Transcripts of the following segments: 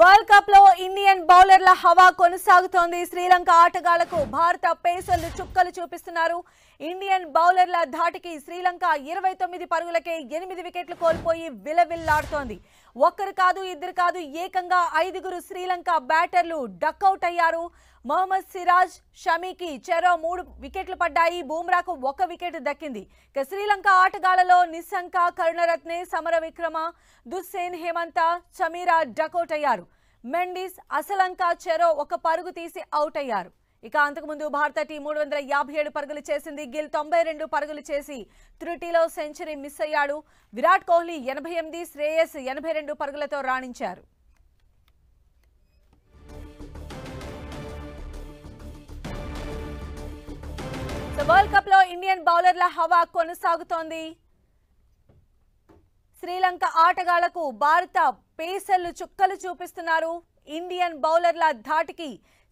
world cup లో Indian బౌలర్ల హవా కొనసాగుతోంది శ్రీలంక ఆటగాళ్లకు భారత పేసర్లు చుక్కలు చూపిస్తున్నారు ఇండియన్ బౌలర్ల ధాటికి శ్రీలంక ఇరవై తొమ్మిది పరుగులకే ఎనిమిది వికెట్లు కోల్పోయి విలవిల్లాడుతోంది ఒక్కరు కాదు ఇద్దరు కాదు ఏకంగా ఐదుగురు శ్రీలంక బ్యాటర్లు డక్అవుట్ అయ్యారు మొహమ్మద్ సిరాజ్ షమీకి చెరో మూడు వికెట్లు పడ్డాయి బూమ్రాకు ఒక వికెట్ దక్కింది ఇక శ్రీలంక ఆటగాళ్లలో నిశంక కరుణరత్నే సమర విక్రమ దుస్సేన్ హేమంత చమీరా డకౌట్ అయ్యారు మెండిస్ అసలంక చెరో ఒక పరుగు తీసి అవుట్ అయ్యారు ఇక అంతకుముందు భారత టీం మూడు వందల యాభై ఏడు పరుగులు చేసింది గిల్ తొంభై రెండు పరుగులు చేసి త్రుటిలో సెంచరీ మిస్ అయ్యాడు విరాట్ కోహ్లీ ఎనభై ఎనిమిది శ్రేయస్ ఎనభై రెండు పరుగులతో రాణించారు వరల్డ్ కప్ లో ఇండియన్ బౌలర్ల హవా కొనసాగుతోంది శ్రీలంక ఆటగాళ్లకు భారత పేసర్లు చుక్కలు చూపిస్తున్నారు ఇండియన్ బౌలర్ల ధాటికి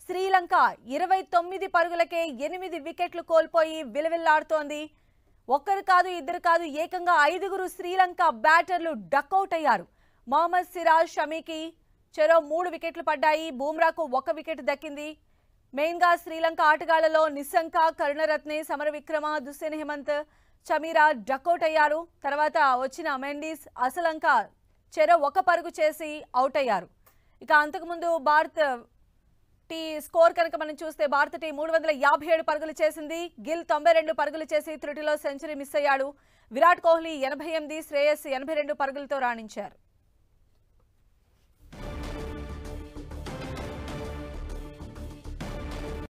శ్రీలంక ఇరవై తొమ్మిది పరుగులకే ఎనిమిది వికెట్లు కోల్పోయి విలవిల్లాడుతోంది ఒక్కరు కాదు ఇద్దరు కాదు ఏకంగా ఐదుగురు శ్రీలంక బ్యాటర్లు డకౌట్ అయ్యారు మహమ్మద్ సిరాజ్ షమీకి చెరో మూడు వికెట్లు పడ్డాయి బూమ్రాకు ఒక వికెట్ దక్కింది మెయిన్గా Sri Lanka ఆటగాళ్లలో Nissanka Karunaratne Samarawickrama Dussen Hemanth Chameera duck out అయ్యారు తర్వాత వచ్చిన మెండీస్ అసలంక చెర ఒక పరుగు చేసి అవుట్ అయ్యారు ఇక అంతకుముందు భారత్ టీ స్కోర్ కనుక మనం చూస్తే భారత టీ మూడు వందల యాభై ఏడు పరుగులు చేసింది గిల్ తొంభై రెండు పరుగులు చేసి త్రుటిలో సెంచరీ మిస్ అయ్యాడు విరాట్ కోహ్లీ ఎనభై ఎనిమిది శ్రేయస్ ఎనభై రెండు పరుగులతో రాణించారు